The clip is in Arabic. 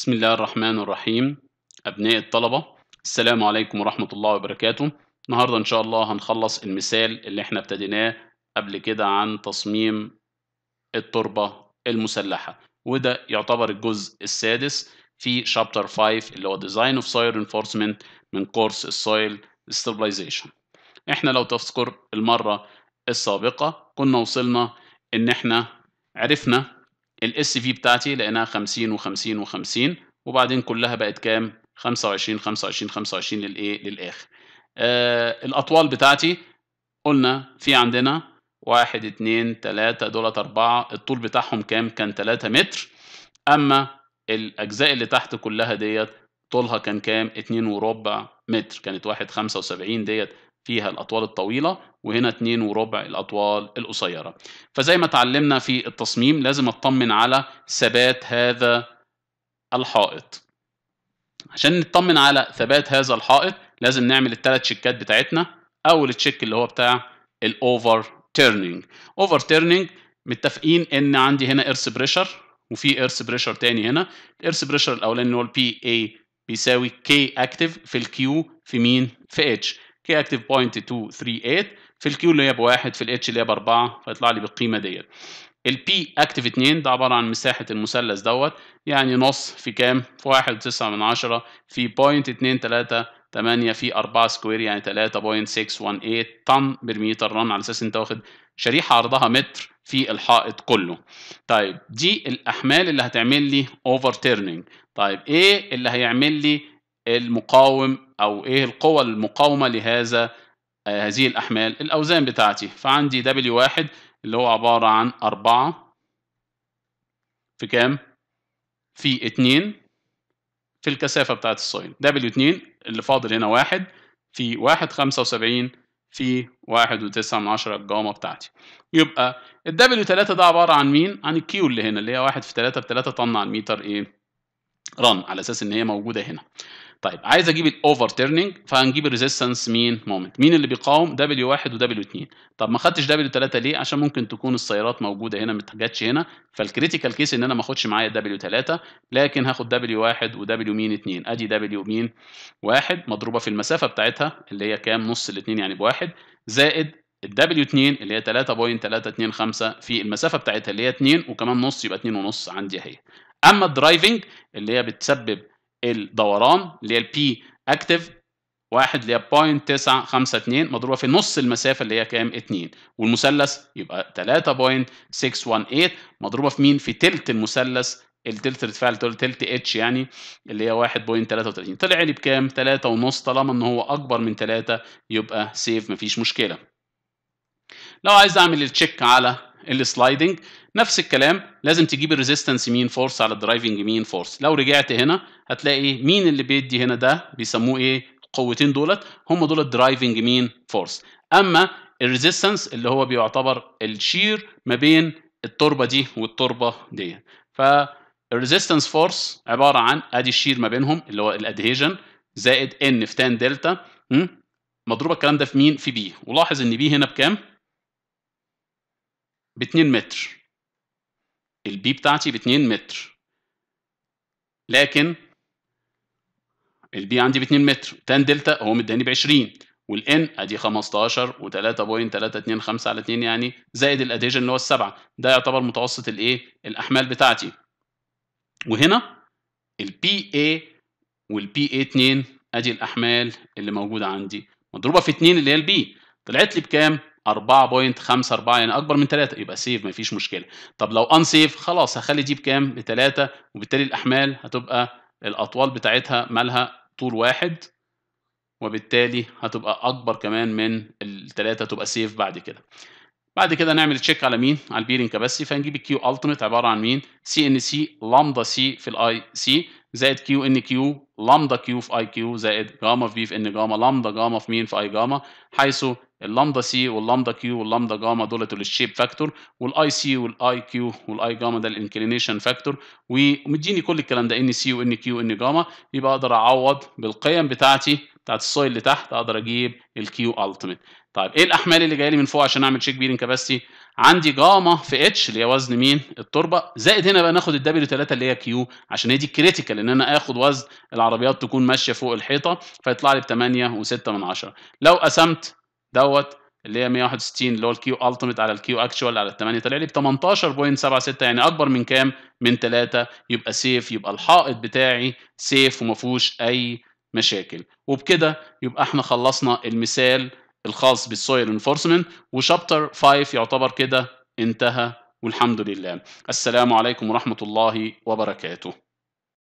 بسم الله الرحمن الرحيم أبناء الطلبة السلام عليكم ورحمة الله وبركاته النهاردة إن شاء الله هنخلص المثال اللي احنا ابتديناه قبل كده عن تصميم التربة المسلحة وده يعتبر الجزء السادس في شابتر 5 اللي هو Design of Soil Enforcement من كورس السويل Stabilization احنا لو تذكر المرة السابقة كنا وصلنا ان احنا عرفنا الاس في بتاعتي لقيناها 50 و50 و50 وبعدين كلها بقت كام 25 25 25 للايه للاخر آه الاطوال بتاعتي قلنا في عندنا 1 2 3 دولت 4 الطول بتاعهم كام كان 3 متر اما الاجزاء اللي تحت كلها ديت طولها كان كام 2 وربع متر كانت 1 75 ديت فيها الأطوال الطويلة وهنا اتنين وربع الأطوال القصيرة فزي ما اتعلمنا في التصميم لازم اطمن على ثبات هذا الحائط عشان نطمن على ثبات هذا الحائط لازم نعمل الثلاث شيكات بتاعتنا أول تشيك اللي هو بتاع الأوفر تيرنينج أوفر تيرنينج متفقين إن عندي هنا إرث بريشر وفي إرث بريشر تاني هنا الإرث بريشر الأولاني اللي هو الـ PA بيساوي K اكتف في الـ Q في مين في H كي اكتف بوينت 238 في الكيو اللي هي بواحد في الاتش اللي هي باربعه فيطلع لي بالقيمه ديت البي اكتف 2 ده عباره عن مساحه المثلث دوت يعني نص في كام؟ في واحد تسعة من عشرة في بوينت 2 3 8 في 4 سكوير يعني 3.618 طن برميتر رن على أساس أنت واخد شريحة عرضها متر في الحائط كله. طيب دي الأحمال اللي هتعمل لي اوفر تيرننج. طيب إيه اللي هيعمل لي المقاوم او ايه القوى المقاومه لهذا آه، هذه الاحمال الاوزان بتاعتي فعندي W1 اللي هو عباره عن 4 في كام في 2 في الكثافه بتاعت السويل W2 اللي فاضل هنا 1 في 1 75 في 1.9 من عشرة الجاما بتاعتي يبقى ال W3 ده عبارة عن مين؟ عن الكيو اللي هنا اللي هي 1 في 3 في 3 طن على المتر ايه؟ رن على اساس ان هي موجودة هنا طيب عايز اجيب الاوفر تيرنينج فهنجيب الريزيستنس مين مومنت مين اللي بيقاوم دبليو 1 ودبليو 2 طب ما خدتش دبليو 3 ليه عشان ممكن تكون السيارات موجوده هنا ما جاتش هنا فالكريتيكال كيس ان انا ما اخدش معايا دبليو 3 لكن هاخد دبليو 1 ودبليو مين 2 ادي دبليو مين 1 مضروبه في المسافه بتاعتها اللي هي كام نص الاثنين يعني بواحد زائد الدبليو 2 اللي هي 3.325 في المسافه بتاعتها اللي هي 2 وكمان نص يبقى 2 ونص عندي اهي اما الدرايفنج اللي هي بتسبب الدوران اللي هي البي اكتف واحد اللي هي بوينت تسعة خمسة اتنين مضروبة في نص المسافة اللي هي كام اتنين والمثلث يبقى تلاتة بوينت سكس وان ايت مضروبة في مين في تلت المثلث التلت ارتفاع تلت اتش يعني اللي هي 1.33 طلع لي يعني بكام 3.5 ونص طالما ان هو اكبر من 3 يبقى سيف مفيش مشكله لو عايز اعمل التشيك على السلايدنج نفس الكلام لازم تجيب الريزيستنس مين فورس على الدرايفنج مين فورس لو رجعت هنا هتلاقي مين اللي بيدي هنا ده بيسموه ايه القوتين دولت هم دول الدرايفنج مين فورس اما الريزيستنس اللي هو بيعتبر الشير ما بين التربه دي والتربه دي فالريزيستنس فورس عباره عن ادي الشير ما بينهم اللي هو الادهيجن زائد ان في تان دلتا مضروبه الكلام ده في مين في بي ولاحظ ان بي هنا بكام ب 2 متر البي بتاعتي ب 2 متر لكن البي عندي ب 2 متر تان دلتا هو مداني ب 20 والان ادي 15 و3.325 على 2 يعني زائد الاديجن اللي هو السبعه ده يعتبر متوسط الايه الاحمال بتاعتي وهنا البي اي والبي اي 2 ادي الاحمال اللي موجوده عندي مضروبه في 2 اللي هي البي طلعت لي بكام 4.54 يعني اكبر من 3 يبقى سيف مفيش مشكله طب لو ان سيف خلاص هخلي دي بكام ب 3 وبالتالي الاحمال هتبقى الاطوال بتاعتها مالها طول واحد وبالتالي هتبقى اكبر كمان من الثلاثه تبقى سيف بعد كده بعد كده نعمل تشيك على مين على البيرنج كاباسيتي فنجيب الكيو التيميت عباره عن مين سي ان سي لامدا سي في الاي سي زائد كيو ان كيو لامدا كيو في اي كيو زائد جاما في في ان جاما لامدا جاما في مين في اي جاما حيث اللامدا سي واللامدا كيو واللامدا جاما دولت الشيب فاكتور والاي سي والاي كيو والاي جاما ده الانكلينيشن فاكتور ومديني كل الكلام ده ان سي وان كيو ان جاما يبقى اقدر اعوض بالقيم بتاعتي بتاعت السويل اللي تحت اقدر اجيب الكيو التيميت طيب ايه الاحمال اللي جايه لي من فوق عشان اعمل تشيك بيرنج كاباسيتي عندي جاما في اتش اللي هي وزن مين التربه زائد هنا بقى ناخد الدبليو 3 اللي هي كيو عشان هي دي كريتيكال ان انا اخد وزن العربيات تكون ماشيه فوق الحيطه فيطلع لي ب 8.6 من 10 لو قسمت دوت اللي هي 161 اللي هو الكيو التيميت على الكيو اكشوال على ال 8 طلع لي ب 18.76 يعني اكبر من كام؟ من 3 يبقى سيف يبقى الحائط بتاعي سيف وما فيهوش اي مشاكل وبكده يبقى احنا خلصنا المثال الخاص بالسوير انفورسمنت وشابتر 5 يعتبر كده انتهى والحمد لله السلام عليكم ورحمة الله وبركاته